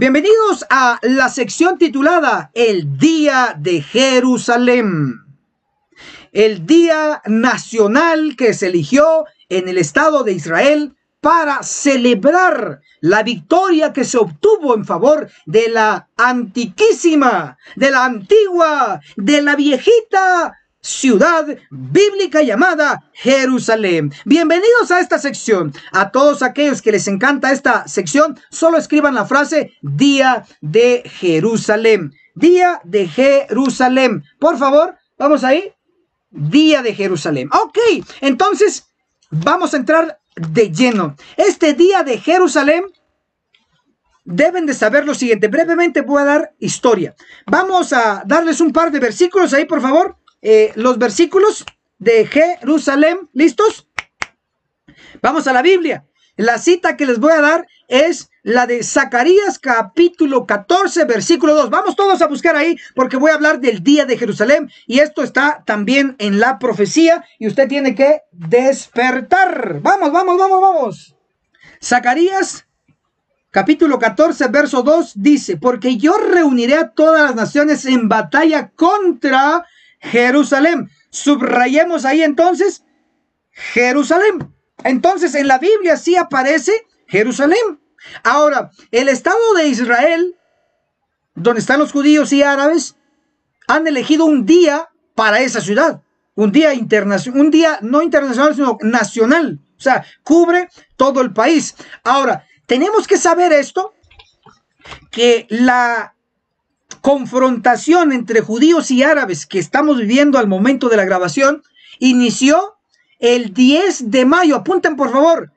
Bienvenidos a la sección titulada El Día de Jerusalén. El Día Nacional que se eligió en el Estado de Israel para celebrar la victoria que se obtuvo en favor de la antiquísima, de la antigua, de la viejita ciudad bíblica llamada Jerusalén. Bienvenidos a esta sección. A todos aquellos que les encanta esta sección, solo escriban la frase Día de Jerusalén. Día de Jerusalén. Por favor, vamos ahí. Día de Jerusalén. Ok, entonces vamos a entrar de lleno. Este Día de Jerusalén deben de saber lo siguiente. Brevemente voy a dar historia. Vamos a darles un par de versículos ahí, por favor. Eh, los versículos de Jerusalén. ¿Listos? Vamos a la Biblia. La cita que les voy a dar es la de Zacarías capítulo 14, versículo 2. Vamos todos a buscar ahí porque voy a hablar del día de Jerusalén y esto está también en la profecía y usted tiene que despertar. Vamos, vamos, vamos, vamos. Zacarías capítulo 14, verso 2 dice, porque yo reuniré a todas las naciones en batalla contra Jerusalén. Subrayemos ahí entonces Jerusalén. Entonces en la Biblia sí aparece Jerusalén. Ahora, el Estado de Israel, donde están los judíos y árabes, han elegido un día para esa ciudad. Un día internacional, un día no internacional, sino nacional. O sea, cubre todo el país. Ahora, tenemos que saber esto, que la confrontación entre judíos y árabes que estamos viviendo al momento de la grabación inició el 10 de mayo. Apunten por favor,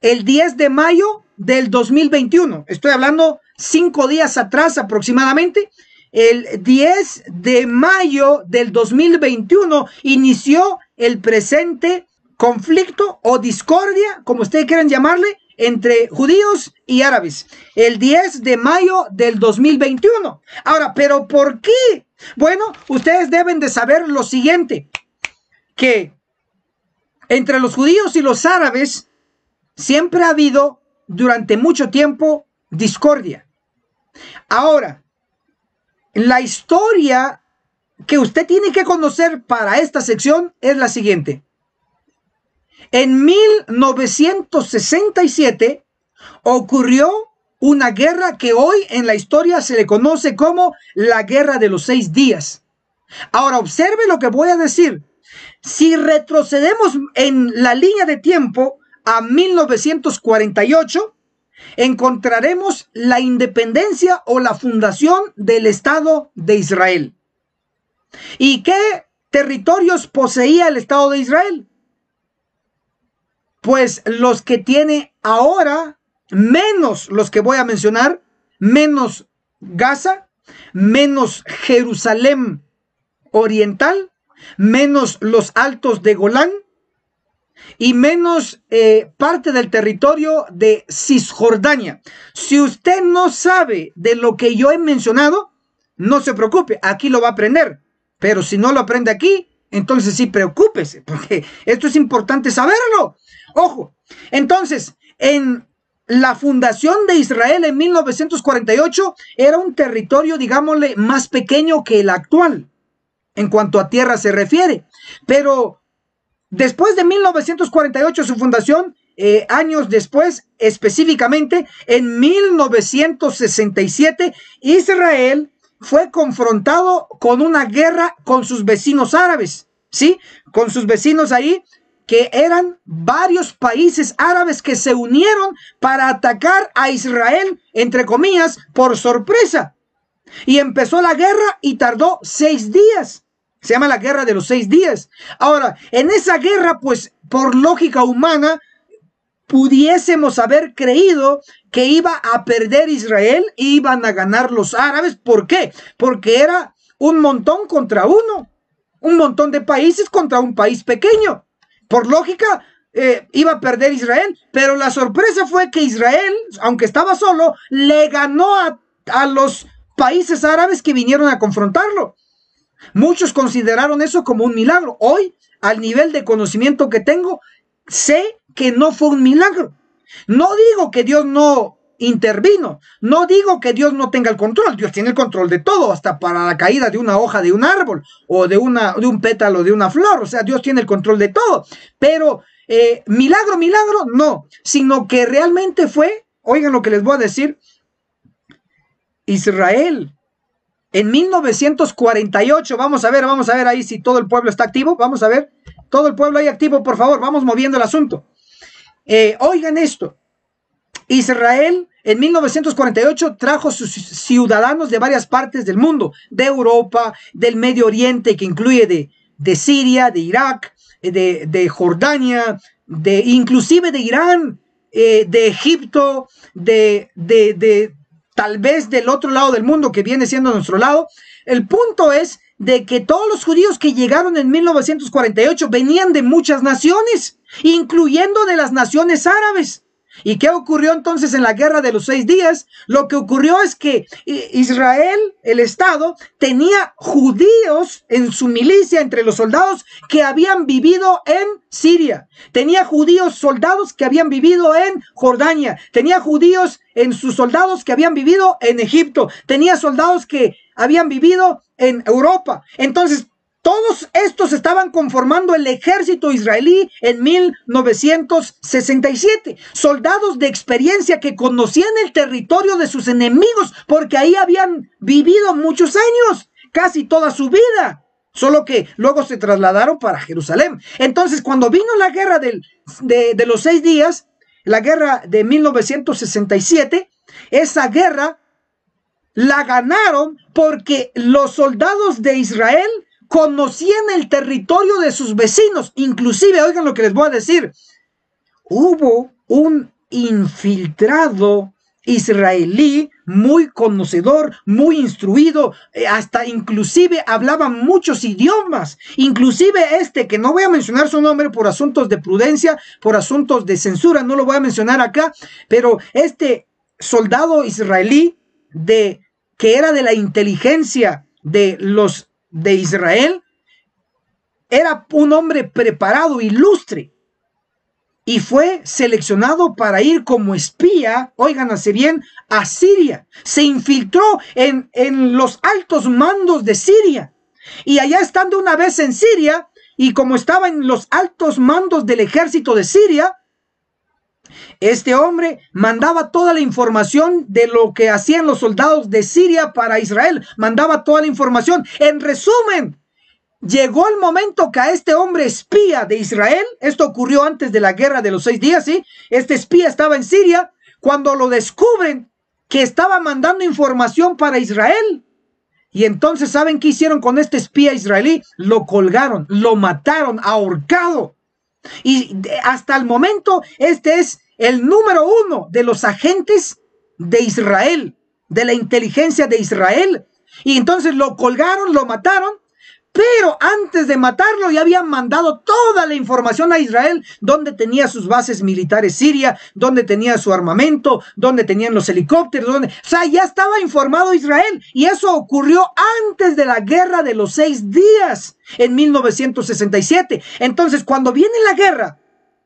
el 10 de mayo del 2021. Estoy hablando cinco días atrás aproximadamente. El 10 de mayo del 2021 inició el presente conflicto o discordia, como ustedes quieran llamarle, entre judíos y árabes el 10 de mayo del 2021. Ahora, ¿pero por qué? Bueno, ustedes deben de saber lo siguiente, que entre los judíos y los árabes siempre ha habido durante mucho tiempo discordia. Ahora, la historia que usted tiene que conocer para esta sección es la siguiente. En 1967 ocurrió una guerra que hoy en la historia se le conoce como la Guerra de los Seis Días. Ahora observe lo que voy a decir. Si retrocedemos en la línea de tiempo a 1948, encontraremos la independencia o la fundación del Estado de Israel. ¿Y qué territorios poseía el Estado de Israel? pues los que tiene ahora, menos los que voy a mencionar, menos Gaza, menos Jerusalén Oriental, menos los altos de Golán y menos eh, parte del territorio de Cisjordania. Si usted no sabe de lo que yo he mencionado, no se preocupe, aquí lo va a aprender. Pero si no lo aprende aquí, entonces sí, preocúpese, porque esto es importante saberlo. Ojo. Entonces, en la fundación de Israel en 1948 era un territorio, digámosle, más pequeño que el actual, en cuanto a tierra se refiere. Pero después de 1948, su fundación, eh, años después, específicamente en 1967, Israel fue confrontado con una guerra con sus vecinos árabes, ¿sí? Con sus vecinos ahí que eran varios países árabes que se unieron para atacar a Israel, entre comillas, por sorpresa. Y empezó la guerra y tardó seis días. Se llama la guerra de los seis días. Ahora, en esa guerra, pues por lógica humana, pudiésemos haber creído que iba a perder Israel e iban a ganar los árabes. ¿Por qué? Porque era un montón contra uno. Un montón de países contra un país pequeño por lógica, eh, iba a perder Israel. Pero la sorpresa fue que Israel, aunque estaba solo, le ganó a, a los países árabes que vinieron a confrontarlo. Muchos consideraron eso como un milagro. Hoy, al nivel de conocimiento que tengo, sé que no fue un milagro. No digo que Dios no intervino. No digo que Dios no tenga el control, Dios tiene el control de todo, hasta para la caída de una hoja de un árbol o de, una, de un pétalo de una flor, o sea, Dios tiene el control de todo, pero eh, milagro, milagro, no, sino que realmente fue, oigan lo que les voy a decir, Israel. En 1948, vamos a ver, vamos a ver ahí si todo el pueblo está activo, vamos a ver, todo el pueblo ahí activo, por favor, vamos moviendo el asunto. Eh, oigan esto, Israel en 1948 trajo sus ciudadanos de varias partes del mundo, de Europa, del Medio Oriente, que incluye de, Siria, de Irak, eh, de, Jordania, de, inclusive de Irán, eh, de Egipto, de, de tal vez del otro lado del mundo que viene siendo nuestro lado. El punto es de que todos los judíos que llegaron en 1948 venían de muchas naciones, incluyendo de las naciones árabes. ¿Y qué ocurrió entonces en la guerra de los seis días? Lo que ocurrió es que eh, Israel, el Estado, tenía judíos en su milicia, entre los soldados que habían vivido en Siria. Tenía judíos soldados que habían vivido en Jordania. Tenía judíos en sus soldados que habían vivido en Egipto. Tenía soldados que habían vivido en Europa. Entonces, todos estos estaban conformando el ejército israelí en 1967. Soldados de experiencia que conocían el territorio de sus enemigos porque ahí habían vivido muchos años, casi toda su vida. Solo que luego se trasladaron para Jerusalén. Entonces, cuando vino la guerra del, de, de los seis días, la guerra de 1967, esa guerra la ganaron porque los soldados de Israel conocían el territorio de sus vecinos. Inclusive, oigan lo que les voy a decir, hubo un infiltrado israelí muy conocedor, muy instruido, eh, hasta inclusive hablaba muchos idiomas, inclusive este, que no voy a mencionar su nombre por asuntos de prudencia, por asuntos de censura, no lo voy a mencionar acá, pero este soldado israelí de que era de la inteligencia de los de Israel era un hombre preparado, ilustre, y fue seleccionado para ir como espía, oigan bien, a Siria. Se infiltró en, en los altos mandos de Siria. Y allá estando una vez en Siria, y como estaba en los altos mandos del ejército de Siria, este hombre mandaba toda la información de lo que hacían los soldados de Siria para Israel. Mandaba toda la información. En resumen, llegó el momento que a este hombre espía de Israel, esto ocurrió antes de la guerra de los seis días, ¿sí? Este espía estaba en Siria. Cuando lo descubren que estaba mandando información para Israel, y entonces, ¿saben qué hicieron con este espía israelí? Lo colgaron, lo mataron, ahorcado. Y hasta el momento, este es el número uno de los agentes de Israel, de la inteligencia de Israel. Y entonces lo colgaron, lo mataron pero antes de matarlo ya habían mandado toda la información a Israel, donde tenía sus bases militares Siria, donde tenía su armamento, donde tenían los helicópteros, donde... o sea, ya estaba informado Israel y eso ocurrió antes de la guerra de los seis días en 1967. Entonces, cuando viene la guerra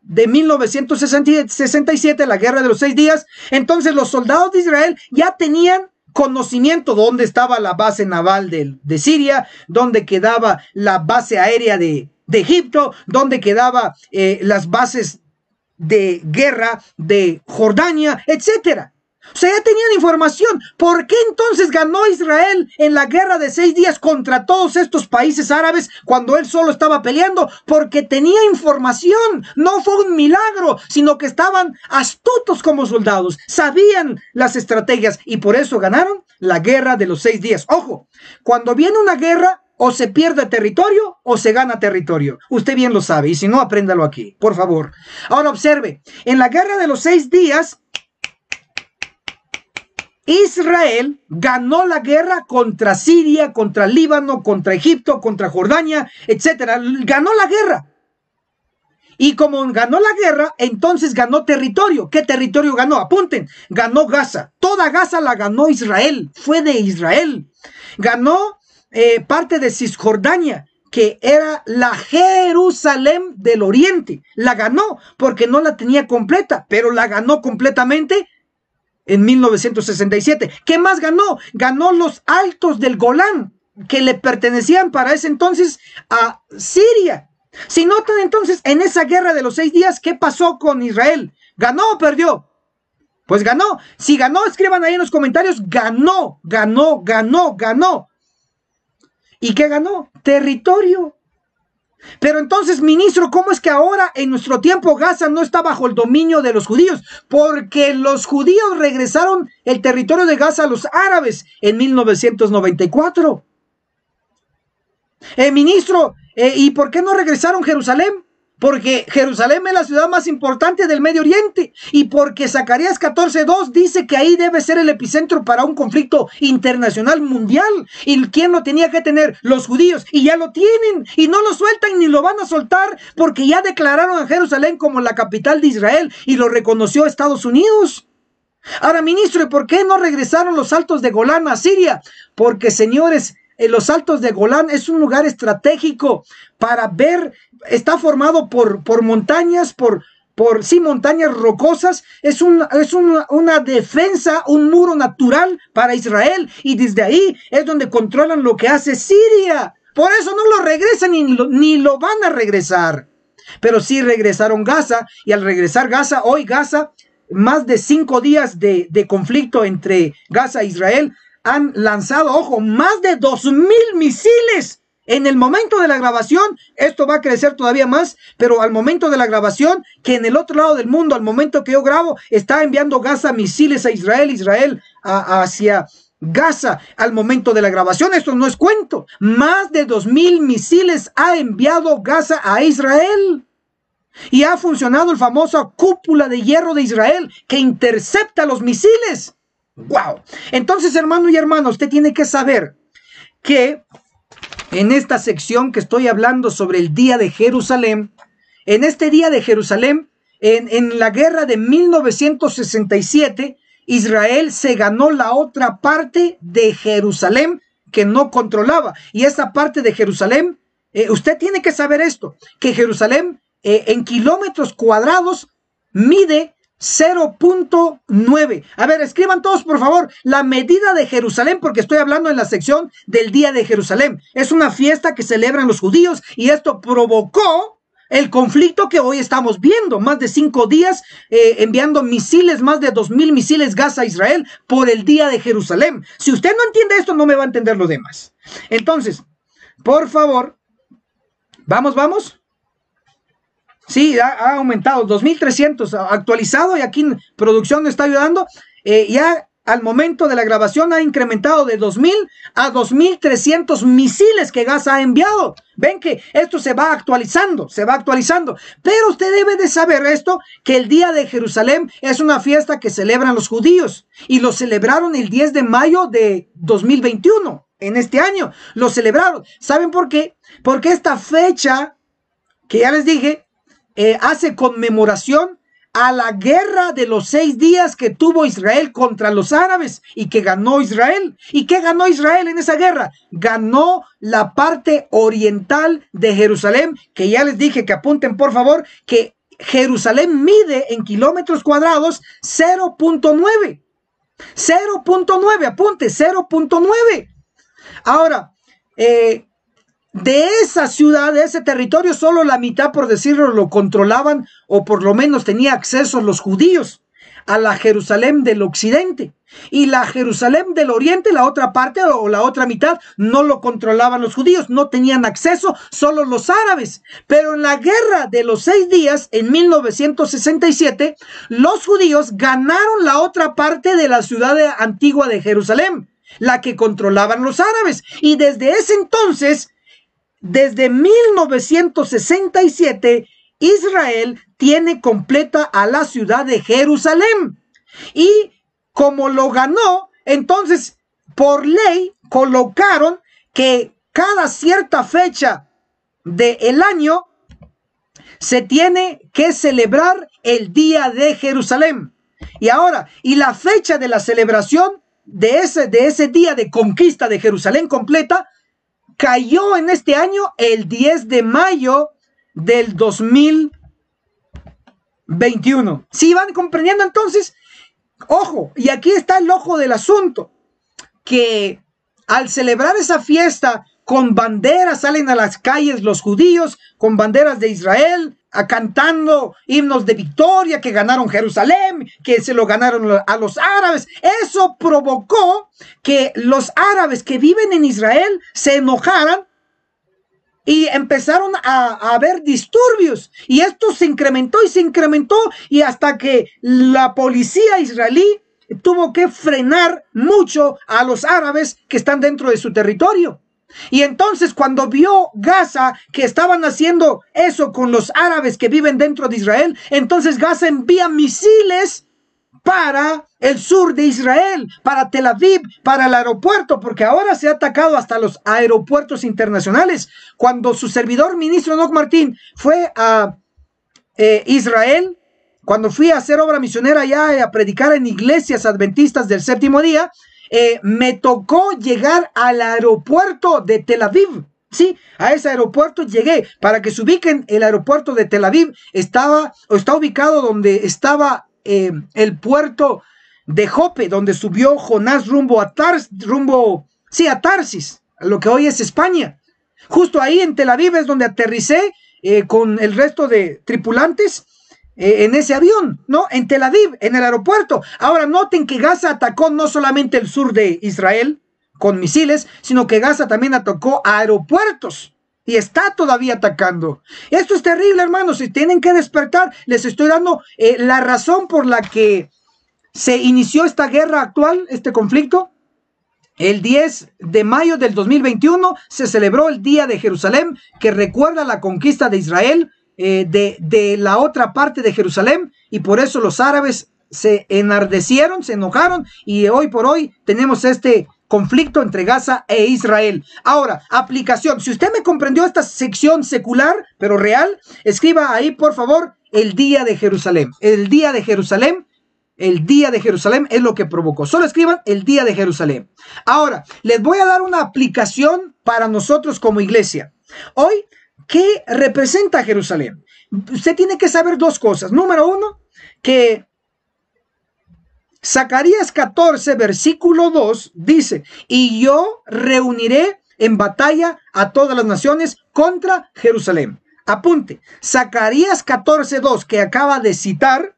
de 1967, la guerra de los seis días, entonces los soldados de Israel ya tenían conocimiento de dónde estaba la base naval de, de Siria, dónde quedaba la base aérea de, Egipto, dónde quedaba eh, las bases de guerra de Jordania, etcétera. O sea, ya tenían información. ¿Por qué entonces ganó Israel en la guerra de seis días contra todos estos países árabes cuando él solo estaba peleando? Porque tenía información. No fue un milagro, sino que estaban astutos como soldados. Sabían las estrategias y por eso ganaron la guerra de los seis días. Ojo, cuando viene una guerra, o se pierde territorio o se gana territorio. Usted bien lo sabe y si no, apréndalo aquí, por favor. Ahora observe, en la guerra de los seis días, Israel ganó la guerra contra Siria, contra Líbano, contra Egipto, contra Jordania, etcétera. Ganó la guerra. Y como ganó la guerra, entonces ganó territorio. ¿Qué territorio ganó? Apunten, ganó Gaza. Toda Gaza la ganó Israel, fue de Israel. Ganó eh, parte de Cisjordania, que era la Jerusalén del Oriente. La ganó porque no la tenía completa, pero la ganó completamente en 1967. ¿Qué más ganó? Ganó los altos del Golán, que le pertenecían para ese entonces a Siria. Si notan entonces en esa guerra de los seis días, ¿qué pasó con Israel? ¿Ganó o perdió? Pues ganó. Si ganó, escriban ahí en los comentarios, ganó, ganó, ganó, ganó. ¿Y qué ganó? Territorio. Pero entonces, ministro, ¿cómo es que ahora en nuestro tiempo Gaza no está bajo el dominio de los judíos? Porque los judíos regresaron el territorio de Gaza a los árabes en 1994. Eh, ministro, eh, ¿y por qué no regresaron Jerusalén? porque Jerusalén es la ciudad más importante del Medio Oriente y porque Zacarías 14.2 dice que ahí debe ser el epicentro para un conflicto internacional mundial. ¿Y quién lo tenía que tener? Los judíos. Y ya lo tienen y no lo sueltan ni lo van a soltar porque ya declararon a Jerusalén como la capital de Israel y lo reconoció Estados Unidos. Ahora, ministro, ¿y por qué no regresaron los altos de Golán a Siria? Porque, señores, eh, los altos de Golán es un lugar estratégico para ver está formado por, por montañas, por, por sí, montañas rocosas, es, es una, defensa, un muro natural para Israel y desde ahí es donde controlan lo que hace Siria. Por eso no lo regresan ni lo, ni lo van a regresar. Pero sí regresaron Gaza y al regresar Gaza, hoy Gaza, más de cinco días de, de conflicto entre Gaza e Israel, han lanzado, ojo, más de dos mil misiles en el momento de la grabación, esto va a crecer todavía más, pero al momento de la grabación, que en el otro lado del mundo, al momento que yo grabo, está enviando Gaza misiles a Israel, Israel hacia Gaza al momento de la grabación. Esto no es cuento. Más de dos mil misiles ha enviado Gaza a Israel. Y ha funcionado el famoso cúpula de hierro de Israel que intercepta los misiles. ¡Wow! Entonces, hermano y hermana, usted tiene que saber que en esta sección que estoy hablando sobre el Día de Jerusalén, en este Día de Jerusalén, en, la guerra de 1967, Israel se ganó la otra parte de Jerusalén que no controlaba. Y esa parte de Jerusalén, eh, usted tiene que saber esto, que Jerusalén eh, en kilómetros cuadrados mide 0.9. A ver, escriban todos, por favor, la medida de Jerusalén, porque estoy hablando en la sección del Día de Jerusalén. Es una fiesta que celebran los judíos y esto provocó el conflicto que hoy estamos viendo. Más de cinco días eh, enviando misiles, más de dos mil misiles gas a Israel por el Día de Jerusalén. Si usted no entiende esto, no me va a entender lo demás. Entonces, por favor, vamos, vamos. Sí, ha, aumentado, 2.300 actualizado y aquí producción está ayudando. Eh, ya al momento de la grabación ha incrementado de 2.000 a 2.300 misiles que Gaza ha enviado. Ven que esto se va actualizando, se va actualizando. Pero usted debe de saber esto, que el Día de Jerusalén es una fiesta que celebran los judíos y lo celebraron el 10 de mayo de 2021, en este año. Lo celebraron. ¿Saben por qué? Porque esta fecha, que ya les dije, eh, hace conmemoración a la guerra de los seis días que tuvo Israel contra los árabes y que ganó Israel. ¿Y qué ganó Israel en esa guerra? Ganó la parte oriental de Jerusalén, que ya les dije que apunten por favor, que Jerusalén mide en kilómetros cuadrados 0.9. 0.9, apunte, 0.9. Ahora, eh, de esa ciudad, de ese territorio, solo la mitad, por decirlo, lo controlaban o por lo menos tenía acceso los judíos a la Jerusalén del occidente. Y la Jerusalén del oriente, la otra parte o la otra mitad, no lo controlaban los judíos, no tenían acceso, solo los árabes. Pero en la guerra de los seis días, en 1967, los judíos ganaron la otra parte de la ciudad antigua de Jerusalén la que controlaban los árabes. Y desde ese entonces desde 1967, Israel tiene completa a la ciudad de Jerusalén. Y como lo ganó, entonces por ley colocaron que cada cierta fecha del el año se tiene que celebrar el Día de Jerusalén. Y ahora, y la fecha de la celebración de ese, de ese día de conquista de Jerusalén completa cayó en este año el 10 de mayo del 2021. Si van comprendiendo entonces, ojo, y aquí está el ojo del asunto, que al celebrar esa fiesta con banderas salen a las calles los judíos, con banderas de Israel, cantando himnos de victoria, que ganaron Jerusalén, que se lo ganaron a los árabes. Eso provocó que los árabes que viven en Israel se enojaran y empezaron a, haber disturbios. Y esto se incrementó y se incrementó y hasta que la policía israelí tuvo que frenar mucho a los árabes que están dentro de su territorio. Y entonces cuando vio Gaza que estaban haciendo eso con los árabes que viven dentro de Israel, entonces Gaza envía misiles para el sur de Israel, para Tel Aviv, para el aeropuerto, porque ahora se ha atacado hasta los aeropuertos internacionales. Cuando su servidor, ministro Doc Martín, fue a eh, Israel, cuando fui a hacer obra misionera allá a predicar en iglesias adventistas del séptimo día, eh, me tocó llegar al aeropuerto de Tel Aviv. Sí, a ese aeropuerto llegué. Para que se ubiquen, el aeropuerto de Tel Aviv estaba o está ubicado donde estaba eh, el puerto de Jope, donde subió Jonás rumbo a Tars, rumbo, a Tarsis, lo que hoy es España. Justo ahí en Tel Aviv es donde aterricé eh, con el resto de tripulantes eh, en ese avión, ¿no? En Tel Aviv, en el aeropuerto. Ahora noten que Gaza atacó no solamente el sur de Israel con misiles, sino que Gaza también atacó aeropuertos y está todavía atacando. Esto es terrible, hermanos, si tienen que despertar. Les estoy dando eh, la razón por la que se inició esta guerra actual, este conflicto. El 10 de mayo del 2021 se celebró el Día de Jerusalén, que recuerda la conquista de Israel eh, de, de la otra parte de Jerusalén y por eso los árabes se enardecieron, se enojaron y hoy por hoy tenemos este conflicto entre Gaza e Israel. Ahora, aplicación. Si usted me comprendió esta sección secular, pero real, escriba ahí, por favor, el día de Jerusalén. El día de Jerusalén. El día de Jerusalén es lo que provocó. Solo escriban el día de Jerusalén. Ahora, les voy a dar una aplicación para nosotros como iglesia. Hoy ¿Qué representa Jerusalén? Usted tiene que saber dos cosas. Número uno, que Zacarías 14, versículo 2 dice, y yo reuniré en batalla a todas las naciones contra Jerusalén. Apunte, Zacarías 14, 2 que acaba de citar,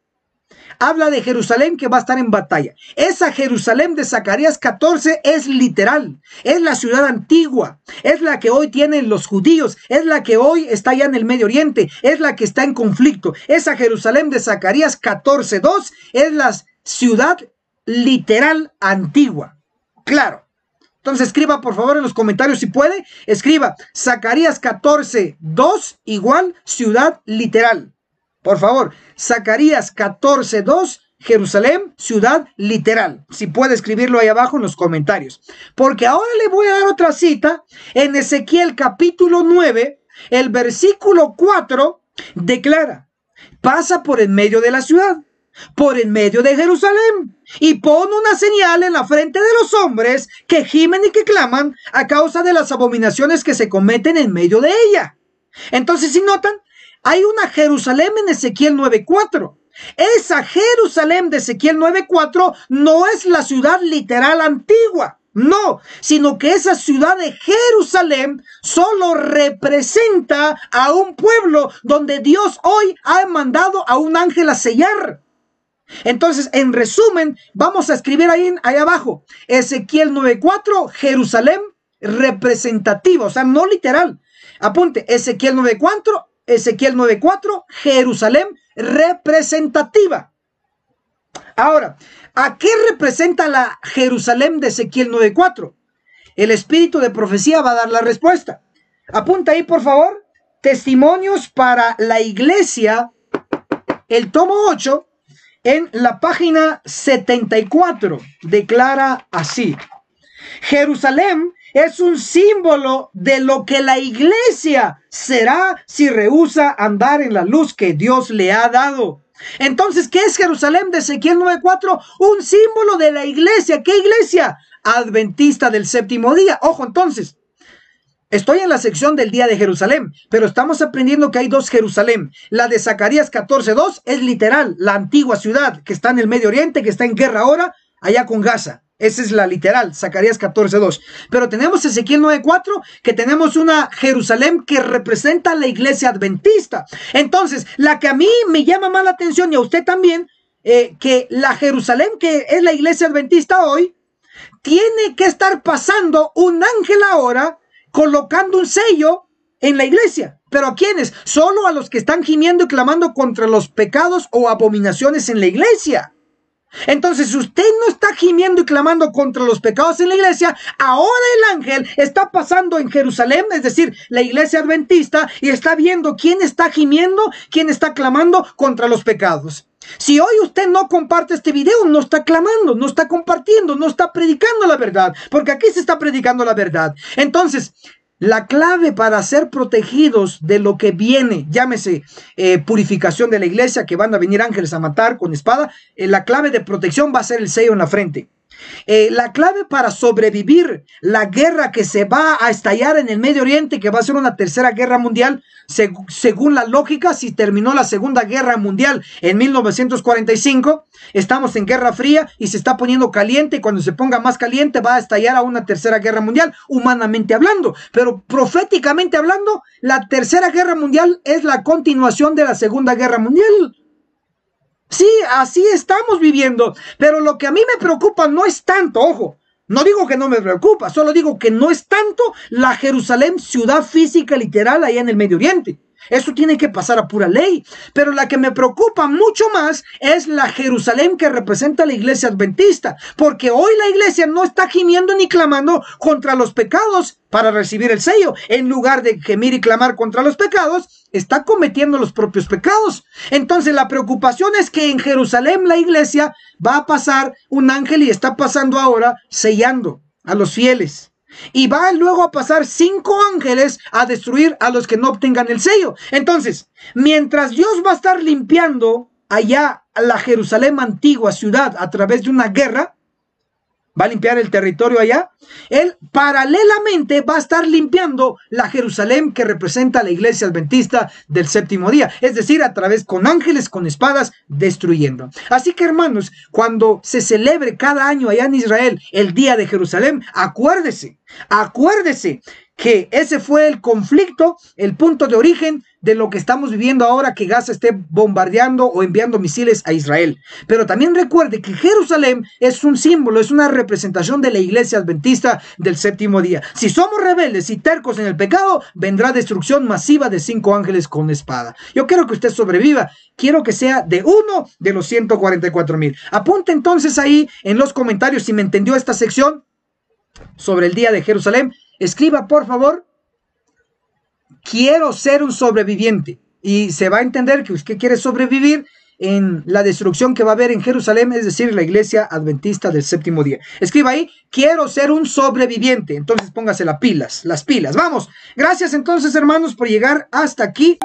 habla de Jerusalén que va a estar en batalla. Esa Jerusalén de Zacarías 14 es literal, es la ciudad antigua, es la que hoy tienen los judíos, es la que hoy está ya en el Medio Oriente, es la que está en conflicto. Esa Jerusalén de Zacarías 14.2 es la ciudad literal antigua. Claro. Entonces escriba por favor en los comentarios si puede, escriba Zacarías 14, 2 igual ciudad literal. Por favor, Zacarías 14.2, Jerusalén, ciudad literal. Si puede escribirlo ahí abajo en los comentarios. Porque ahora le voy a dar otra cita en Ezequiel capítulo 9, el versículo 4 declara, pasa por en medio de la ciudad, por en medio de Jerusalén, y pone una señal en la frente de los hombres que gimen y que claman a causa de las abominaciones que se cometen en medio de ella. Entonces, si notan, hay una Jerusalén en Ezequiel 9.4. Esa Jerusalén de Ezequiel 9.4 no es la ciudad literal antigua, no, sino que esa ciudad de Jerusalén solo representa a un pueblo donde Dios hoy ha mandado a un ángel a sellar. Entonces, en resumen, vamos a escribir ahí, ahí abajo, Ezequiel 9.4, Jerusalén representativo. o sea, no literal. Apunte, Ezequiel 9.4, Ezequiel 9.4, Jerusalén representativa. Ahora, ¿a qué representa la Jerusalén de Ezequiel 9.4? El espíritu de profecía va a dar la respuesta. Apunta ahí, por favor, testimonios para la iglesia, el tomo 8, en la página 74, declara así. Jerusalén es un símbolo de lo que la iglesia será si rehúsa andar en la luz que Dios le ha dado. Entonces, ¿qué es Jerusalén de Ezequiel 9:4? Un símbolo de la iglesia. ¿Qué iglesia? Adventista del séptimo día. Ojo, entonces, Estoy en la sección del día de Jerusalén, pero estamos aprendiendo que hay dos Jerusalén. La de Zacarías 14.2 es literal, la antigua ciudad que está en el Medio Oriente, que está en guerra ahora, allá con Gaza. Esa es la literal, Zacarías 14.2. Pero tenemos Ezequiel 9.4, que tenemos una Jerusalén que representa la iglesia adventista. Entonces, la que a mí me llama más la atención y a usted también, eh, que la Jerusalén que es la iglesia adventista hoy, tiene que estar pasando un ángel ahora colocando un sello en la iglesia. ¿Pero a quiénes? Solo a los que están gimiendo y clamando contra los pecados o abominaciones en la iglesia. Entonces, si usted no está gimiendo y clamando contra los pecados en la iglesia, ahora el ángel está pasando en Jerusalén, es decir, la iglesia adventista, y está viendo quién está gimiendo, quién está clamando contra los pecados. Si hoy usted no comparte este video, no está clamando, no está compartiendo, no está predicando la verdad, porque aquí se está predicando la verdad. Entonces, la clave para ser protegidos de lo que viene, llámese eh, purificación de la iglesia, que van a venir ángeles a matar con espada, eh, la clave de protección va a ser el sello en la frente. Eh, la clave para sobrevivir la guerra que se va a estallar en el Medio Oriente, que va a ser una tercera guerra mundial, según la lógica, si terminó la Segunda Guerra Mundial en 1945, estamos en Guerra Fría y se está poniendo caliente y cuando se ponga más caliente va a estallar a una tercera guerra mundial, humanamente hablando, pero proféticamente hablando, la tercera guerra mundial es la continuación de la Segunda Guerra Mundial. Sí, así estamos viviendo. Pero lo que a mí me preocupa no es tanto, ojo. No digo que no me preocupa, solo digo que no es tanto la Jerusalén ciudad física literal allá en el Medio Oriente. Eso tiene que pasar a pura ley. Pero la que me preocupa mucho más es la Jerusalén que representa la iglesia adventista, porque hoy la iglesia no está gimiendo ni clamando contra los pecados para recibir el sello. En lugar de gemir y clamar contra los pecados, está cometiendo los propios pecados. Entonces la preocupación es que en Jerusalén la iglesia va a pasar un ángel y está pasando ahora sellando a los fieles. Y va luego a pasar cinco ángeles a destruir a los que no obtengan el sello. Entonces, mientras Dios va a estar limpiando allá la Jerusalén antigua ciudad a través de una guerra, va a limpiar el territorio allá, él paralelamente va a estar limpiando la Jerusalén que representa la iglesia adventista del séptimo día, es decir, a través con ángeles, con espadas, destruyendo. Así que hermanos, cuando se celebre cada año allá en Israel el día de Jerusalén, acuérdese, acuérdese que ese fue el conflicto, el punto de origen de lo que estamos viviendo ahora que Gaza esté bombardeando o enviando misiles a Israel. Pero también recuerde que Jerusalén es un símbolo, es una representación de la iglesia adventista del séptimo día. Si somos rebeldes y tercos en el pecado, vendrá destrucción masiva de cinco ángeles con espada. Yo quiero que usted sobreviva. Quiero que sea de uno de los 144 mil. Apunte entonces ahí en los comentarios si me entendió esta sección sobre el día de Jerusalén. Escriba, por favor, quiero ser un sobreviviente. Y se va a entender que usted quiere sobrevivir en la destrucción que va a haber en Jerusalén, es decir, la iglesia adventista del séptimo día. Escriba ahí, quiero ser un sobreviviente. Entonces póngase las pilas, las pilas. Vamos. Gracias entonces, hermanos, por llegar hasta aquí.